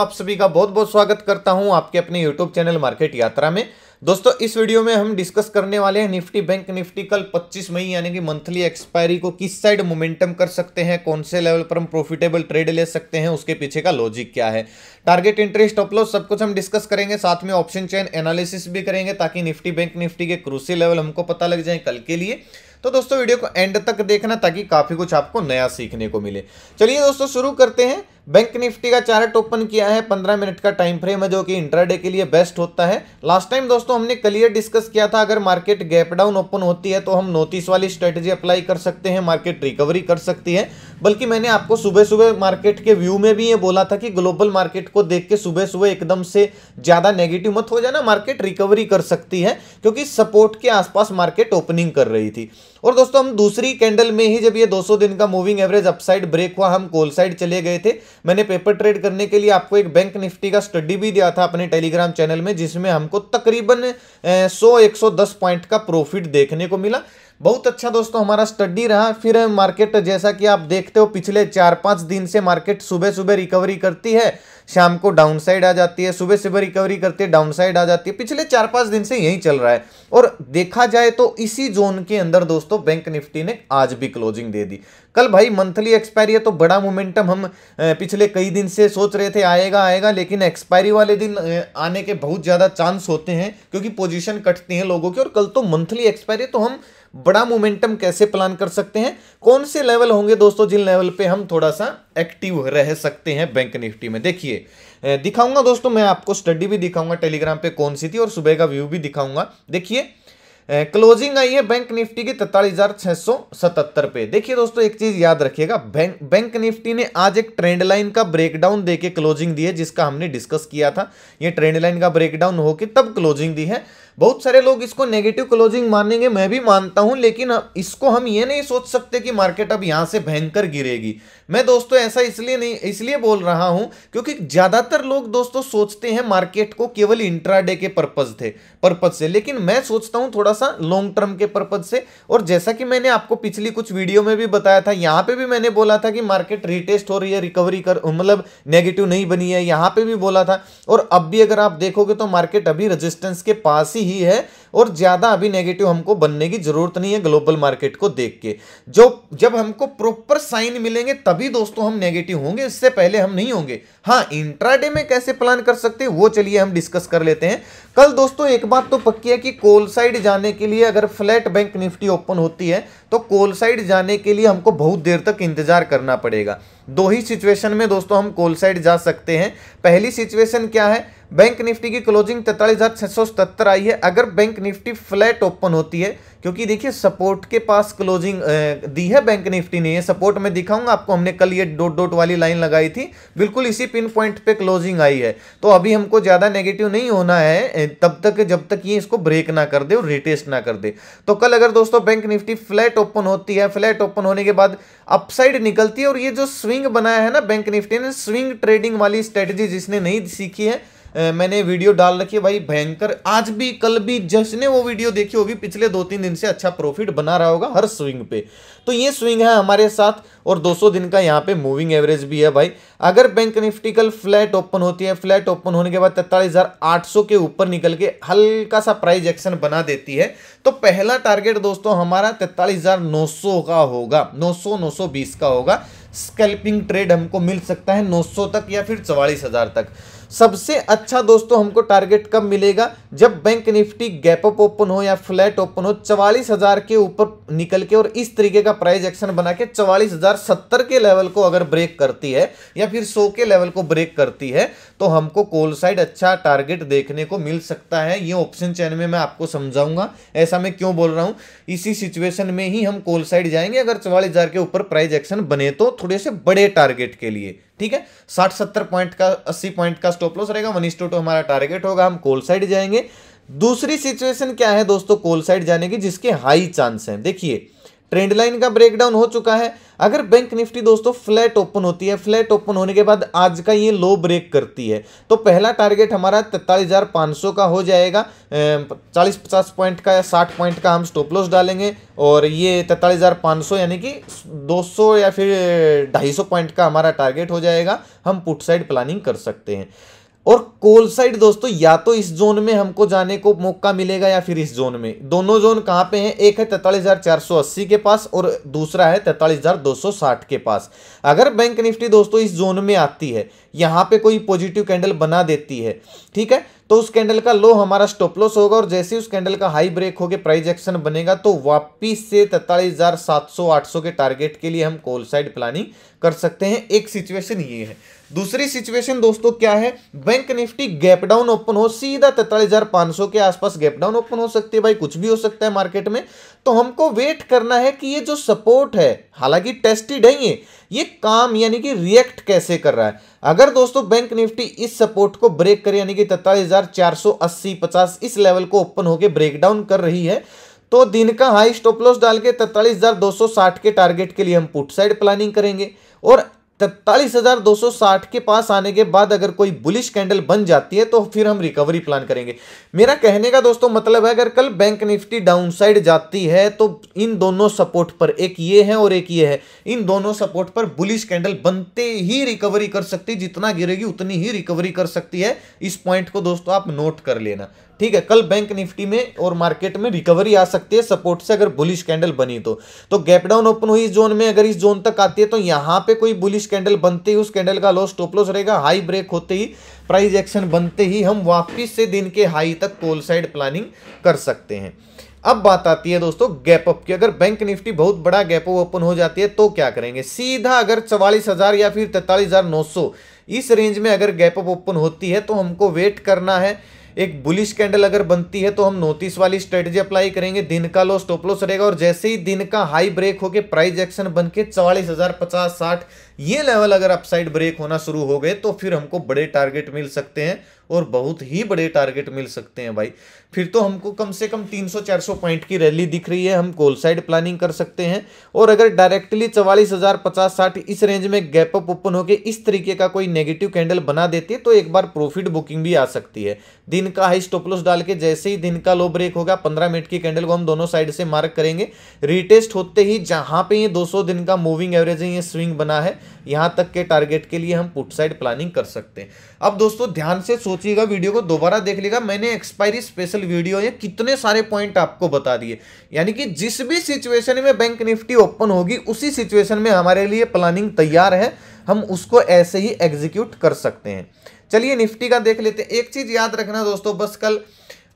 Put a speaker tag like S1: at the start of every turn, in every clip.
S1: आप सभी का बहुत बहुत स्वागत करता हूं आपके अपने YouTube चैनल मार्केट यात्रा में दोस्तों इस वीडियो में हम डिस्कस करने वाले हैं निफ्टी बैंक निफ्टी कल 25 मई यानी कि मंथली एक्सपायरी को किस साइड मोमेंटम कर सकते हैं कौन से लेवल पर हम प्रॉफिटेबल ट्रेड ले सकते हैं उसके पीछे का लॉजिक क्या है टारगेट इंटरेस्ट अपलोड सब कुछ हम डिस्कस करेंगे साथ में ऑप्शन चैन एनालिसिस भी करेंगे ताकि निफ्टी बैंक निफ्टी के क्रूसी लेवल हमको पता लग जाए कल के लिए तो दोस्तों वीडियो को एंड तक देखना ताकि काफ़ी कुछ आपको नया सीखने को मिले चलिए दोस्तों शुरू करते हैं बैंक निफ्टी का चार्ट ओपन किया है पंद्रह मिनट का टाइम फ्रेम है जो कि इंटरडे के लिए बेस्ट होता है लास्ट टाइम दोस्तों हमने क्लियर डिस्कस किया था अगर मार्केट गैप डाउन ओपन होती है तो हम नोटिस वाली स्ट्रेटेजी अप्लाई कर सकते हैं मार्केट रिकवरी कर सकती है बल्कि मैंने आपको सुबह सुबह मार्केट के व्यू में भी ये बोला था कि ग्लोबल मार्केट को देख के सुबह सुबह एकदम से ज़्यादा नेगेटिव मत हो जाना मार्केट रिकवरी कर सकती है क्योंकि सपोर्ट के आसपास मार्केट ओपनिंग कर रही थी और दोस्तों हम दूसरी कैंडल में ही जब ये 200 दिन का मूविंग एवरेज अपसाइड ब्रेक हुआ हम कोल साइड चले गए थे मैंने पेपर ट्रेड करने के लिए आपको एक बैंक निफ्टी का स्टडी भी दिया था अपने टेलीग्राम चैनल में जिसमें हमको तकरीबन सौ 110 पॉइंट का प्रॉफिट देखने को मिला बहुत अच्छा दोस्तों हमारा स्टडी रहा फिर मार्केट जैसा कि आप देखते हो पिछले चार पाँच दिन से मार्केट सुबह सुबह रिकवरी करती है शाम को डाउन साइड आ जाती है सुबह सुबह रिकवरी करती है डाउन साइड आ जाती है पिछले चार पाँच दिन से यही चल रहा है और देखा जाए तो इसी जोन के अंदर दोस्तों बैंक निफ्टी ने आज भी क्लोजिंग दे दी कल भाई मंथली एक्सपायरी है तो बड़ा मोमेंटम हम पिछले कई दिन से सोच रहे थे आएगा आएगा लेकिन एक्सपायरी वाले दिन आने के बहुत ज़्यादा चांस होते हैं क्योंकि पोजिशन कटती हैं लोगों की और कल तो मंथली एक्सपायरी तो हम बड़ा मोमेंटम कैसे प्लान कर सकते हैं कौन से लेवल होंगे दोस्तों जिन लेवल पे हम थोड़ा सा एक्टिव रह सकते हैं बैंक निफ्टी में देखिए दिखाऊंगा दोस्तों मैं आपको स्टडी भी दिखाऊंगा टेलीग्राम पे कौन सी थी और सुबह का व्यू भी दिखाऊंगा देखिए क्लोजिंग आई है बैंक निफ्टी की तैतालीस पे देखिए दोस्तों एक चीज याद रखिएगा बैंक बैंक निफ्टी ने आज एक ट्रेंड लाइन का ब्रेकडाउन देके क्लोजिंग दी है जिसका हमने डिस्कस किया था ये ट्रेंड लाइन का ब्रेकडाउन होकर तब क्लोजिंग दी है बहुत सारे लोग इसको नेगेटिव क्लोजिंग मानेंगे मैं भी मानता हूं लेकिन इसको हम ये नहीं सोच सकते कि मार्केट अब यहां से भयंकर गिरेगी मैं दोस्तों ऐसा इसलिए नहीं इसलिए बोल रहा हूं क्योंकि ज्यादातर लोग दोस्तों सोचते हैं मार्केट को केवल इंट्राडे के पर्पज थे पर्पज से लेकिन मैं सोचता हूं थोड़ा सा लॉन्ग टर्म के पर्पज से और जैसा कि मैंने आपको पिछली कुछ वीडियो में भी बताया था यहां पर भी मैंने बोला था कि मार्केट रिटेस्ट हो रही है रिकवरी कर मतलब नेगेटिव नहीं बनी है यहां पर भी बोला था और अब भी अगर आप देखोगे तो मार्केट अभी रजिस्टेंस के पास ही ही है और ज़्यादा अभी नेगेटिव हमको बनने की ज़रूरत नहीं है ग्लोबल मार्केट को देख के जो जब हमको प्रॉपर साइन मिलेंगे तभी दोस्तों हम नेगेटिव होंगे इससे पहले हम नहीं होंगे हाँ इंट्राडे में कैसे प्लान कर सकते वो चलिए हम डिस्कस कर लेते हैं कल दोस्तों एक बात तो पक्की है कि कोल साइड जाने के लिए अगर फ्लैट बैंक निफ्टी ओपन होती है तो कोल साइड जाने के लिए हमको बहुत देर तक इंतजार करना पड़ेगा दो ही सिचुएशन में दोस्तों हम कोल साइड जा सकते हैं पहली सिचुएशन क्या है बैंक निफ्टी की क्लोजिंग तैतालीस हज़ार छह सौ सतहत्तर आई है अगर बैंक निफ्टी फ्लैट ओपन होती है क्योंकि देखिए सपोर्ट के पास क्लोजिंग दी है बैंक निफ्टी ने ये सपोर्ट में दिखाऊंगा आपको हमने कल ये डोट डोट वाली लाइन लगाई थी बिल्कुल इसी पिन पॉइंट पे क्लोजिंग आई है तो अभी हमको ज़्यादा नेगेटिव नहीं होना है तब तक जब तक ये इसको ब्रेक ना कर दे और रिटेस्ट ना कर दे तो कल अगर दोस्तों बैंक निफ्टी फ्लैट ओपन होती है फ्लैट ओपन होने के बाद अपसाइड निकलती है और ये जो स्विंग बनाया है ना बैंक निफ्टी ने स्विंग ट्रेडिंग वाली स्ट्रेटेजी जिसने नहीं सीखी है मैंने वीडियो डाल रखी है भाई भयंकर आज भी कल भी जिसने वो वीडियो देखी होगी पिछले दो तीन दिन से अच्छा प्रॉफिट बना रहा होगा हर स्विंग पे तो ये स्विंग है हमारे साथ और 200 दिन का यहाँ पे मूविंग एवरेज भी है भाई अगर बैंक निफ्टी कल फ्लैट ओपन होती है फ्लैट ओपन होने के बाद तैतालीस के ऊपर निकल के हल्का सा प्राइज एक्शन बना देती है तो पहला टारगेट दोस्तों हमारा तैतालीस का होगा नौ सौ का होगा स्कैल्पिंग ट्रेड हमको मिल सकता है 900 तक या फिर चवालीस तक सबसे अच्छा दोस्तों हमको टारगेट कब मिलेगा जब bank Nifty gap up open हो या फ्लैट ओपन हो चवालीस हजार के ऊपर निकल के और इस तरीके का प्राइस एक्शन बना के चवालीस हजार सत्तर के लेवल को अगर ब्रेक करती है या फिर सौ के लेवल को ब्रेक करती है तो हमको कोल साइड अच्छा टारगेट देखने को मिल सकता है ये ऑप्शन चैन में मैं आपको समझाऊंगा ऐसा मैं क्यों बोल रहा हूं इसी सिचुएशन में ही हम कोल साइड जाएंगे अगर चवालीस के ऊपर प्राइज एक्शन बने तो थोड़े से बड़े टारगेट के लिए ठीक है साठ सत्तर पॉइंट का अस्सी पॉइंट का स्टॉप लॉस रहेगा वन इंस्टू टू हमारा टारगेट होगा हम कोल साइड जाएंगे दूसरी सिचुएशन क्या है दोस्तों कोल साइड जाने की जिसके हाई चांस हैं देखिए ट्रेंड लाइन का ब्रेकडाउन हो चुका है अगर बैंक निफ्टी दोस्तों फ्लैट ओपन होती है फ्लैट ओपन होने के बाद आज का ये लो ब्रेक करती है तो पहला टारगेट हमारा तैंतालीस का हो जाएगा चालीस पचास पॉइंट का या साठ पॉइंट का हम स्टॉप लॉस डालेंगे और ये तैंतालीस यानी कि 200 या फिर 250 पॉइंट का हमारा टारगेट हो जाएगा हम पुट साइड प्लानिंग कर सकते हैं और कोल साइड दोस्तों या तो इस जोन में हमको जाने को मौका मिलेगा या फिर इस जोन में दोनों जोन कहाँ पे हैं एक है तैंतालीस के पास और दूसरा है तैंतालीस के पास अगर बैंक निफ्टी दोस्तों इस जोन में आती है यहाँ पे कोई पॉजिटिव कैंडल बना देती है ठीक है तो उस कैंडल का लो हमारा स्टॉप लॉस होगा और जैसे उस कैंडल का हाई ब्रेक होकर प्राइज एक्शन बनेगा तो वापिस से तैतालीस हजार सात सौ आठ सौ के टारगेट के लिए हम कॉल साइड प्लानिंग कर सकते हैं एक सिचुएशन ये है दूसरी सिचुएशन दोस्तों क्या है bank Nifty gap down open हो सीधा तैतालीस हजार पांच सौ के आसपास गैप डाउन ओपन हो सकती है भाई कुछ भी हो सकता है मार्केट में तो हमको वेट करना है कि ये जो सपोर्ट है हालांकि टेस्टेड है ये ये काम यानी कि रिएक्ट कैसे कर रहा है अगर दोस्तों बैंक निफ्टी इस सपोर्ट को ब्रेक करे यानी कि तैतालीस हजार चार सौ अस्सी पचास इस लेवल को ओपन होकर ब्रेक डाउन कर रही है तो दिन का हाई स्टॉप लॉस डाल के तैतालीस हजार दो सौ साठ के टारगेट के लिए हम पुट साइड प्लानिंग करेंगे और तैतालीस हज़ार दो सौ साठ के पास आने के बाद अगर कोई बुलिश कैंडल बन जाती है तो फिर हम रिकवरी प्लान करेंगे मेरा कहने का दोस्तों मतलब है अगर कल बैंक निफ्टी डाउन साइड जाती है तो इन दोनों सपोर्ट पर एक ये है और एक ये है इन दोनों सपोर्ट पर बुलिश कैंडल बनते ही रिकवरी कर सकती जितना गिरेगी उतनी ही रिकवरी कर सकती है इस पॉइंट को दोस्तों आप नोट कर लेना ठीक है कल बैंक निफ्टी में और मार्केट में रिकवरी आ सकती है सपोर्ट से अगर बुलिश कैंडल बनी तो तो गैप डाउन ओपन हुई इस जोन में अगर इस जोन तक आती है तो यहां पे कोई बुलिश कैंडल बनते ही उस कैंडल का लॉस टॉप लॉस रहेगा हाई ब्रेक होते ही प्राइस एक्शन बनते ही हम वापिस से दिन के हाई तक कोल साइड प्लानिंग कर सकते हैं अब बात आती है दोस्तों गैप अप की अगर बैंक निफ्टी बहुत बड़ा गैप अप ओपन हो जाती है तो क्या करेंगे सीधा अगर चवालीस हजार या फिर तैतालीस हजार नौ सौ इस रेंज में अगर गैप अप ओपन होती है तो हमको वेट करना है एक बुलिश कैंडल अगर बनती है तो हम नोटिस वाली स्ट्रेटजी अप्लाई करेंगे दिन का लो स्टॉप लॉस रहेगा और जैसे ही दिन का हाई ब्रेक होकर प्राइस एक्शन बन के चौवालीस हजार पचास साठ ये लेवल अगर अपसाइड ब्रेक होना शुरू हो गए तो फिर हमको बड़े टारगेट मिल सकते हैं और बहुत ही बड़े टारगेट मिल सकते हैं भाई फिर तो हमको कम से कम 300-400 पॉइंट की रैली दिख रही है हम कोल साइड प्लानिंग कर सकते हैं और अगर डायरेक्टली चवालीस हज़ार पचास साठ इस रेंज में गैप अप ओपन होकर इस तरीके का कोई नेगेटिव कैंडल बना देती है तो एक बार प्रॉफिट बुकिंग भी आ सकती है दिन का हाई स्टोपलोस डाल के जैसे ही दिन का लो ब्रेक होगा पंद्रह मिनट की कैंडल को हम दोनों साइड से मार्क करेंगे रिटेस्ट होते ही जहां पर ये सौ दिन का मूविंग एवरेज ये स्विंग बना है यहाँ तक के टारगेट के लिए हम पुट साइड प्लानिंग कर सकते हैं अब दोस्तों ध्यान से सोचिएगा वीडियो को दोबारा देख लेगा मैंने एक्सपायरी स्पेशल वीडियो ये कितने सारे पॉइंट आपको बता दिए यानी कि जिस भी सिचुएशन में बैंक निफ्टी ओपन होगी उसी सिचुएशन में हमारे लिए प्लानिंग तैयार है हम उसको ऐसे ही एग्जीक्यूट कर सकते हैं चलिए निफ्टी का देख लेते हैं एक चीज़ याद रखना दोस्तों बस कल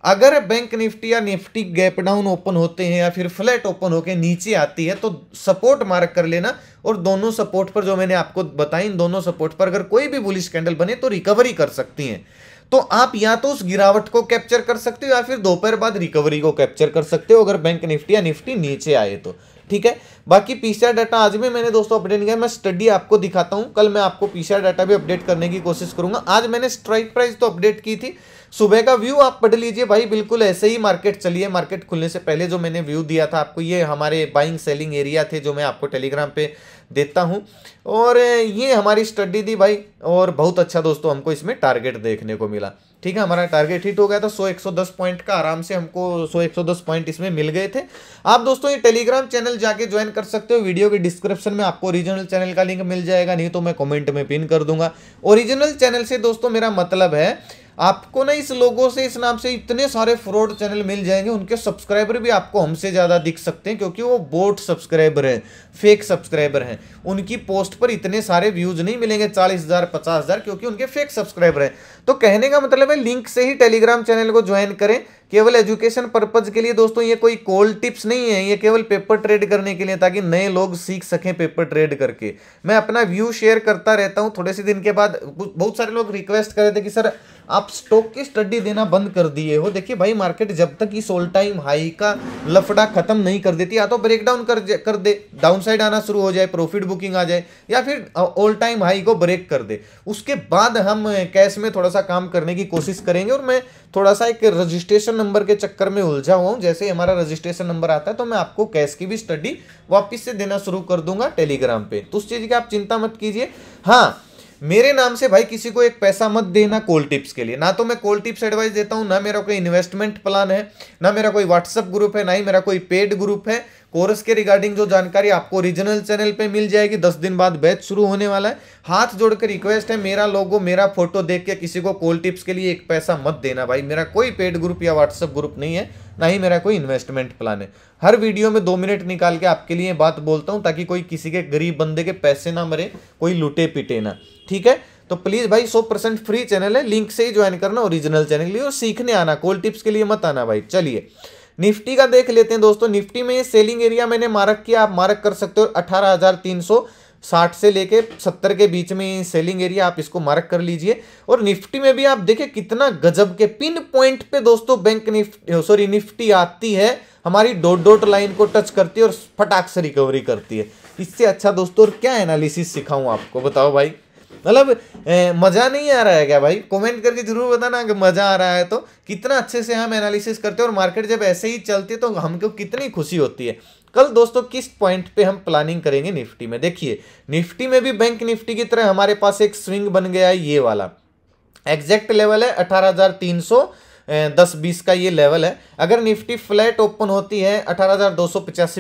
S1: अगर बैंक निफ्टी या निफ्टी गैप डाउन ओपन होते हैं या फिर फ्लैट ओपन होकर नीचे आती है तो सपोर्ट मार्क कर लेना और दोनों सपोर्ट पर जो मैंने आपको बताया इन दोनों सपोर्ट पर अगर कोई भी बुलिश कैंडल बने तो रिकवरी कर सकती हैं तो आप या तो उस गिरावट को कैप्चर कर सकते हो या फिर दोपहर बाद रिकवरी को कैप्चर कर सकते हो अगर बैंक निफ्टी या निफ्टी नीचे आए तो ठीक है बाकी पीसीआर डाटा आज भी मैंने दोस्तों अपडेट नहीं किया मैं स्टडी आपको दिखाता हूँ कल मैं आपको पीसीआर डाटा भी अपडेट करने की कोशिश करूंगा आज मैंने स्ट्राइक प्राइस तो अपडेट की थी सुबह का व्यू आप पढ़ लीजिए भाई बिल्कुल ऐसे ही मार्केट चलिए मार्केट खुलने से पहले जो मैंने व्यू दिया था आपको ये हमारे बाइंग सेलिंग एरिया थे जो मैं आपको टेलीग्राम पे देता हूँ और ये हमारी स्टडी थी भाई और बहुत अच्छा दोस्तों हमको इसमें टारगेट देखने को मिला ठीक है हमारा टारगेट हिट हो गया था 100 110 पॉइंट का आराम से हमको 100 110 पॉइंट इसमें मिल गए थे आप दोस्तों ये टेलीग्राम चैनल जाके ज्वाइन कर सकते हो वीडियो के डिस्क्रिप्शन में आपको ओरिजिनल चैनल का लिंक मिल जाएगा नहीं तो मैं कमेंट में पिन कर दूंगा ओरिजिनल चैनल से दोस्तों मेरा मतलब है आपको ना इस लोगों से इस नाम से इतने सारे फ्रॉड चैनल मिल जाएंगे उनके सब्सक्राइबर भी आपको हमसे ज़्यादा दिख सकते हैं क्योंकि वो बोट सब्सक्राइबर हैं फेक सब्सक्राइबर हैं उनकी पोस्ट पर इतने सारे व्यूज़ नहीं मिलेंगे चालीस हज़ार पचास हज़ार क्योंकि उनके फेक सब्सक्राइबर हैं तो कहने का मतलब है लिंक से ही टेलीग्राम चैनल को ज्वाइन करें केवल एजुकेशन पर्पज के लिए दोस्तों ये कोई कोल्ड टिप्स नहीं है ये केवल पेपर ट्रेड करने के लिए ताकि नए लोग सीख सकें पेपर ट्रेड करके मैं अपना व्यू शेयर करता रहता हूँ थोड़े से दिन के बाद बहुत सारे लोग रिक्वेस्ट कर रहे थे कि सर आप स्टॉक की स्टडी देना बंद कर दिए हो देखिए भाई मार्केट जब तक इस ऑल टाइम हाई का लफड़ा खत्म नहीं कर देती या तो ब्रेक डाउन कर कर दे डाउन साइड आना शुरू हो जाए प्रॉफिट बुकिंग आ जाए या फिर ऑल टाइम हाई को ब्रेक कर दे उसके बाद हम कैश में थोड़ा सा काम करने की कोशिश करेंगे और मैं थोड़ा सा एक रजिस्ट्रेशन नंबर के चक्कर में उलझा हुआ हूँ जैसे हमारा रजिस्ट्रेशन नंबर आता है तो मैं आपको कैश की भी स्टडी वापिस से देना शुरू कर दूंगा टेलीग्राम पे तो उस चीज़ की आप चिंता मत कीजिए हाँ मेरे नाम से भाई किसी को एक पैसा मत देना कोल टिप्स के लिए ना तो मैं कोल टिप्स एडवाइस देता हूँ ना मेरा कोई इन्वेस्टमेंट प्लान है ना मेरा कोई व्हाट्सअप ग्रुप है ना ही मेरा कोई पेड ग्रुप है कोर्स के रिगार्डिंग जो जानकारी आपको ओरिजिनल चैनल पे मिल जाएगी दस दिन बाद बैच शुरू होने वाला है हाथ जोड़कर रिक्वेस्ट है मेरा लोगो मेरा फोटो देख के किसी को कॉल टिप्स के लिए एक पैसा मत देना भाई मेरा कोई पेड ग्रुप या व्हाट्सअप ग्रुप नहीं है ना ही मेरा कोई इन्वेस्टमेंट प्लान है हर वीडियो में दो मिनट निकाल के आपके लिए बात बोलता हूँ ताकि कोई किसी के गरीब बंदे के पैसे ना मरे कोई लुटे पिटे ना ठीक है तो प्लीज़ भाई सौ परसेंट फ्री चैनल है लिंक से ही ज्वाइन करना ओरिजिनल चैनल के लिए और सीखने आना कोल टिप्स के लिए मत आना भाई चलिए निफ्टी का देख लेते हैं दोस्तों निफ्टी में सेलिंग एरिया मैंने मार्क किया आप मार्क कर सकते हो अठारह हजार तीन सौ साठ से लेके सत्तर के बीच में सेलिंग एरिया आप इसको मार्क कर लीजिए और निफ्टी में भी आप देखिए कितना गजब के पिन पॉइंट पे दोस्तों बैंक निफ्टी सॉरी निफ्टी आती है हमारी डोट डोट लाइन को टच करती है और फटाक से रिकवरी करती है इससे अच्छा दोस्तों और क्या एनालिसिस सिखाऊं आपको बताओ भाई मतलब मज़ा नहीं आ रहा है क्या भाई कमेंट करके ज़रूर बताना कि मज़ा आ रहा है तो कितना अच्छे से हम एनालिसिस करते हैं और मार्केट जब ऐसे ही चलती है तो हमको कितनी खुशी होती है कल दोस्तों किस पॉइंट पे हम प्लानिंग करेंगे निफ्टी में देखिए निफ्टी में भी बैंक निफ्टी की तरह हमारे पास एक स्विंग बन गया है ये वाला एग्जैक्ट लेवल है अठारह दस बीस का ये लेवल है अगर निफ्टी फ्लैट ओपन होती है अठारह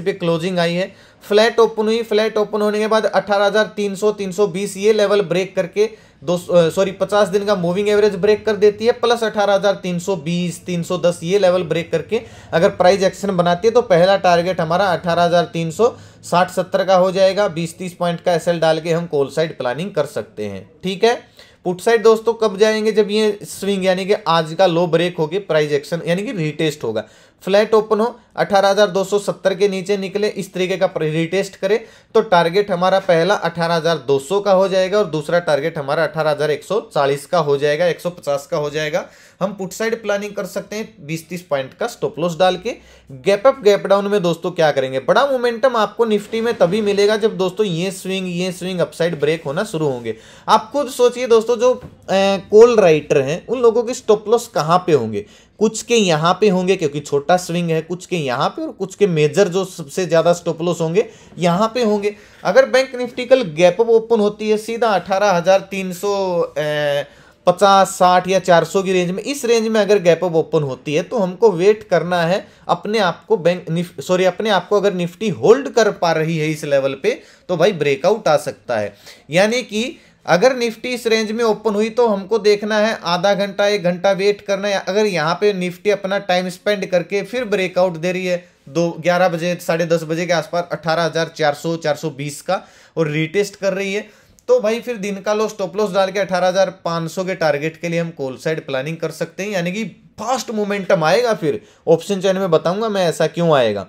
S1: पे क्लोजिंग आई है फ्लैट ओपन हुई फ्लैट ओपन होने के बाद 18,300 320 ये लेवल ब्रेक करके दो सॉरी पचास दिन का मूविंग एवरेज ब्रेक कर देती है प्लस 18,320 310 ये लेवल ब्रेक करके अगर प्राइस एक्शन बनाती है तो पहला टारगेट हमारा 18,360 70 का हो जाएगा 20 30 पॉइंट का एसएल डाल के हम कोल साइड प्लानिंग कर सकते हैं ठीक है पुट साइड दोस्तों कब जाएंगे जब ये स्विंग यानी कि आज का लो ब्रेक होगी प्राइज एक्शन यानी कि रिटेस्ट होगा फ्लैट ओपन हो 18,270 के नीचे निकले इस तरीके का रिटेस्ट करे तो टारगेट हमारा पहला 18,200 का हो जाएगा और दूसरा टारगेट हमारा 18,140 का हो जाएगा 150 का हो जाएगा हम पुट साइड प्लानिंग कर सकते हैं 20-30 पॉइंट का स्टॉप लॉस डाल के गैप अप गैप डाउन में दोस्तों क्या करेंगे बड़ा मोमेंटम आपको निफ्टी में तभी मिलेगा जब दोस्तों ये स्विंग ये स्विंग अपसाइड ब्रेक होना शुरू होंगे आप खुद सोचिए दोस्तों जो कोल राइटर हैं उन लोगों के स्टॉप लॉस कहाँ पे होंगे कुछ के यहाँ पे होंगे क्योंकि छोटा छोटा स्विंग है कुछ के यहाँ पे और कुछ के मेजर जो सबसे ज़्यादा स्टोपलोस होंगे यहाँ पे होंगे अगर बैंक निफ्टी कल गैप अप ओपन होती है सीधा अठारह हज़ार तीन सौ पचास साठ या चार सौ की रेंज में इस रेंज में अगर गैप अप ओपन होती है तो हमको वेट करना है अपने आप को बैंक सॉरी अपने आप को अगर निफ्टी होल्ड कर पा रही है इस लेवल पे तो भाई ब्रेकआउट आ सकता है यानी कि अगर निफ्टी इस रेंज में ओपन हुई तो हमको देखना है आधा घंटा एक घंटा वेट करना है अगर यहाँ पे निफ्टी अपना टाइम स्पेंड करके फिर ब्रेकआउट दे रही है दो ग्यारह बजे साढ़े दस बजे के आसपास अट्ठारह हज़ार चार सौ चार सौ बीस का और रीटेस्ट कर रही है तो भाई फिर दिन का लो स्टॉप लॉस डाल के अठारह हज़ार सौ के टारगेट के लिए हम कोल साइड प्लानिंग कर सकते हैं यानी कि फास्ट मोमेंटम आएगा फिर ऑप्शन चैन में बताऊंगा मैं ऐसा क्यों आएगा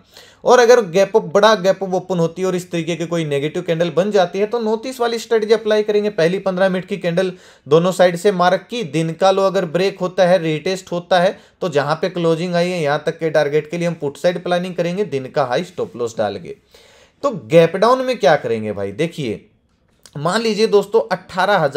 S1: और अगर गैप अप बड़ा गैप अप ओपन होती है और इस तरीके के कोई नेगेटिव कैंडल बन जाती है तो नोटिस वाली स्ट्रेटजी अप्लाई करेंगे पहली पंद्रह मिनट की कैंडल दोनों साइड से मार्क की दिन का लो अगर ब्रेक होता है रिटेस्ट होता है तो जहां पे क्लोजिंग आई है यहां तक के टारगेट के लिए हम पुट साइड प्लानिंग करेंगे दिन का हाई स्टॉप लॉस डाल के तो गैप डाउन में क्या करेंगे भाई देखिए मान लीजिए दोस्तों अट्ठारह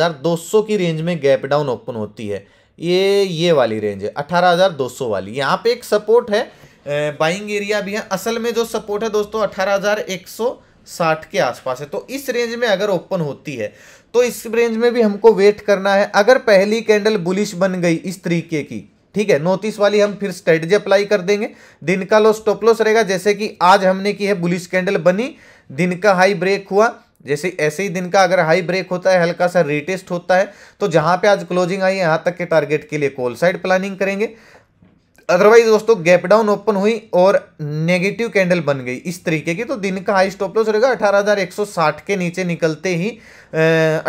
S1: की रेंज में गैप डाउन ओपन होती है ये ये वाली रेंज है 18,200 वाली यहाँ पे एक सपोर्ट है बाइंग एरिया भी है असल में जो सपोर्ट है दोस्तों 18,160 के आसपास है तो इस रेंज में अगर ओपन होती है तो इस रेंज में भी हमको वेट करना है अगर पहली कैंडल बुलिश बन गई इस तरीके की ठीक है नोटिस वाली हम फिर स्ट्रेटजी अप्लाई कर देंगे दिन का लो स्टॉप लॉस रहेगा जैसे कि आज हमने की है बुलिश कैंडल बनी दिन का हाई ब्रेक हुआ जैसे ऐसे ही दिन का अगर हाई ब्रेक होता है हल्का सा रीटेस्ट होता है तो जहां पे आज क्लोजिंग आई है यहां तक के टारगेट के लिए कॉल साइड प्लानिंग करेंगे अदरवाइज दोस्तों गैप डाउन ओपन हुई और नेगेटिव कैंडल बन गई इस तरीके की तो दिन का हाई स्टॉप लॉस रहेगा 18,160 के नीचे निकलते ही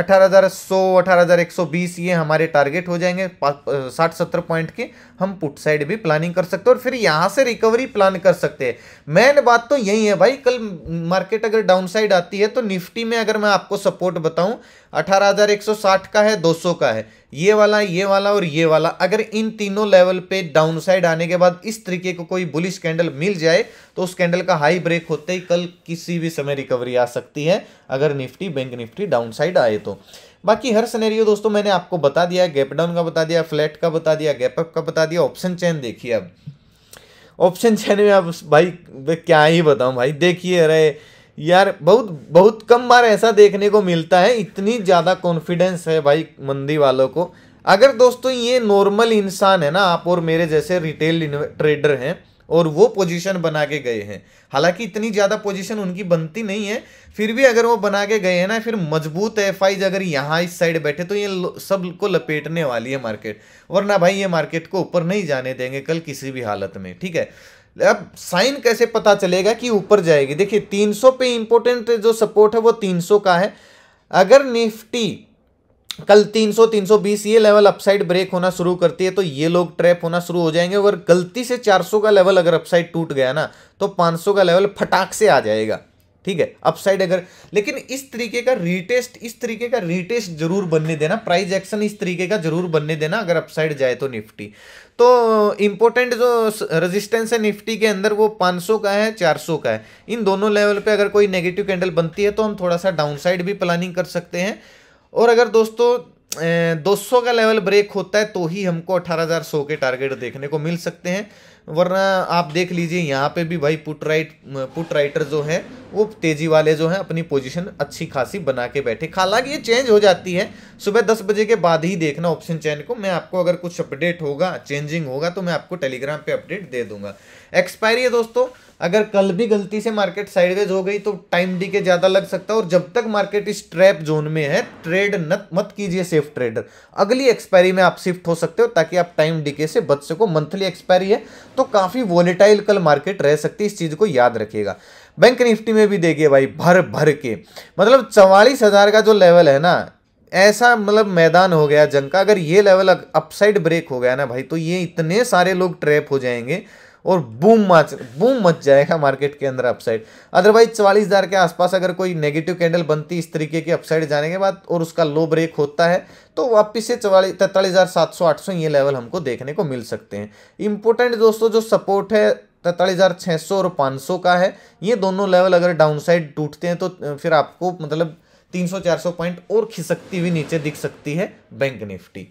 S1: 18,100 18,120 ये हमारे टारगेट हो जाएंगे साठ सत्तर पॉइंट के हम पुट साइड भी प्लानिंग कर सकते हैं और फिर यहाँ से रिकवरी प्लान कर सकते हैं मेन बात तो यही है भाई कल मार्केट अगर डाउन साइड आती है तो निफ्टी में अगर मैं आपको सपोर्ट बताऊं 18,160 का है 200 का है ये वाला ये वाला और ये वाला अगर इन तीनों लेवल पे डाउन साइड आने के बाद इस तरीके को कोई बुलिश कैंडल मिल जाए तो उस कैंडल का हाई ब्रेक होते ही कल किसी भी समय रिकवरी आ सकती है अगर Nifty bank Nifty down side आए तो बाकी हर सिनेरियो दोस्तों मैंने आपको बता दिया गैप डाउन का बता दिया फ्लैट का बता दिया गैप अप का बता दिया ऑप्शन चैन देखिए अब ऑप्शन चैन में आप भाई क्या ही बताऊँ भाई देखिए अरे यार बहुत बहुत कम बार ऐसा देखने को मिलता है इतनी ज़्यादा कॉन्फिडेंस है भाई मंदी वालों को अगर दोस्तों ये नॉर्मल इंसान है ना आप और मेरे जैसे रिटेल ट्रेडर हैं और वो पोजीशन बना के गए हैं हालांकि इतनी ज़्यादा पोजीशन उनकी बनती नहीं है फिर भी अगर वो बना के गए हैं ना फिर मजबूत एफ आईज अगर यहाँ इस साइड बैठे तो ये सब को लपेटने वाली है मार्केट वरना भाई ये मार्केट को ऊपर नहीं जाने देंगे कल किसी भी हालत में ठीक है अब साइन कैसे पता चलेगा कि ऊपर जाएगी देखिए 300 पे इंपोर्टेंट जो सपोर्ट है वो 300 का है अगर निफ्टी कल 300 320 ये लेवल अपसाइड ब्रेक होना शुरू करती है तो ये लोग ट्रैप होना शुरू हो जाएंगे अगर गलती से 400 का लेवल अगर अपसाइड टूट गया ना तो 500 का लेवल फटाक से आ जाएगा ठीक है अपसाइड अगर लेकिन इस तरीके का रीटेस्ट इस तरीके का रीटेस्ट जरूर बनने देना प्राइस एक्शन इस तरीके का जरूर बनने देना अगर अपसाइड जाए तो निफ्टी तो इंपॉर्टेंट जो रेजिस्टेंस है निफ्टी के अंदर वो 500 का है 400 का है इन दोनों लेवल पे अगर कोई नेगेटिव कैंडल बनती है तो हम थोड़ा सा डाउनसाइड भी प्लानिंग कर सकते हैं और अगर दोस्तों 200 का लेवल ब्रेक होता है तो ही हमको अठारह हज़ार सौ के टारगेट देखने को मिल सकते हैं वरना आप देख लीजिए यहाँ पे भी भाई पुट राइट पुट राइटर जो हैं वो तेज़ी वाले जो हैं अपनी पोजीशन अच्छी खासी बना के बैठे हालांकि ये चेंज हो जाती है सुबह दस बजे के बाद ही देखना ऑप्शन चैन को मैं आपको अगर कुछ अपडेट होगा चेंजिंग होगा तो मैं आपको टेलीग्राम पर अपडेट दे दूंगा एक्सपायरी है दोस्तों अगर कल भी गलती से मार्केट साइडवेज हो गई तो टाइम डी के ज़्यादा लग सकता है और जब तक मार्केट इस ट्रैप जोन में है ट्रेड न मत कीजिए सेफ ट्रेडर अगली एक्सपायरी में आप शिफ्ट हो सकते हो ताकि आप टाइम डी के से बच सको मंथली एक्सपायरी है तो काफ़ी वॉलेटाइल कल मार्केट रह सकती है इस चीज़ को याद रखिएगा बैंक निफ्टी में भी देखिए भाई भर भर के मतलब चवालीस हज़ार का जो लेवल है ना ऐसा मतलब मैदान हो गया जंग का अगर ये लेवल अपसाइड ब्रेक हो गया ना भाई तो ये इतने सारे लोग ट्रैप हो जाएंगे और बूम मच बूम मच जाएगा मार्केट के अंदर अपसाइड अदरवाइज चवालीस हज़ार के आसपास अगर कोई नेगेटिव कैंडल बनती इस तरीके की अपसाइड जाने के बाद और उसका लो ब्रेक होता है तो वापिस से चवालीस तैतालीस हज़ार सात सौ आठ सौ ये लेवल हमको देखने को मिल सकते हैं इंपॉर्टेंट दोस्तों जो सपोर्ट है तैंतालीस हज़ार छः सौ और पाँच सौ का है ये दोनों लेवल अगर डाउन साइड टूटते हैं तो फिर आपको मतलब तीन सौ चार सौ पॉइंट और खिसकती हुई नीचे दिख सकती है बैंक निफ्टी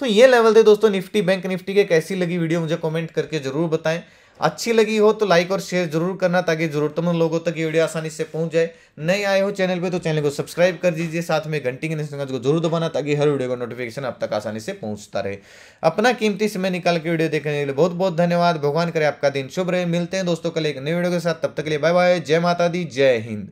S1: तो ये लेवल थे दोस्तों निफ्टी बैंक निफ्टी के कैसी लगी वीडियो मुझे कमेंट करके जरूर बताएं अच्छी लगी हो तो लाइक और शेयर जरूर करना ताकि जरूरतमंद लोगों तक ये वीडियो आसानी से पहुंच जाए नए आए हो चैनल पे तो चैनल को सब्सक्राइब कर दीजिए साथ में घंटी के निशान को जरूर दबाना ताकि हर वीडियो का नोटिफिकेशन आप तक आसानी से पहुंचता रहे अपना कीमती समय निकाल के वीडियो देखने के लिए बहुत बहुत धन्यवाद भगवान करे आपका दिन शुभ रहे मिलते हैं दोस्तों कल एक नई वीडियो के साथ तब तक के लिए बाय बाय जय माता दी जय हिंद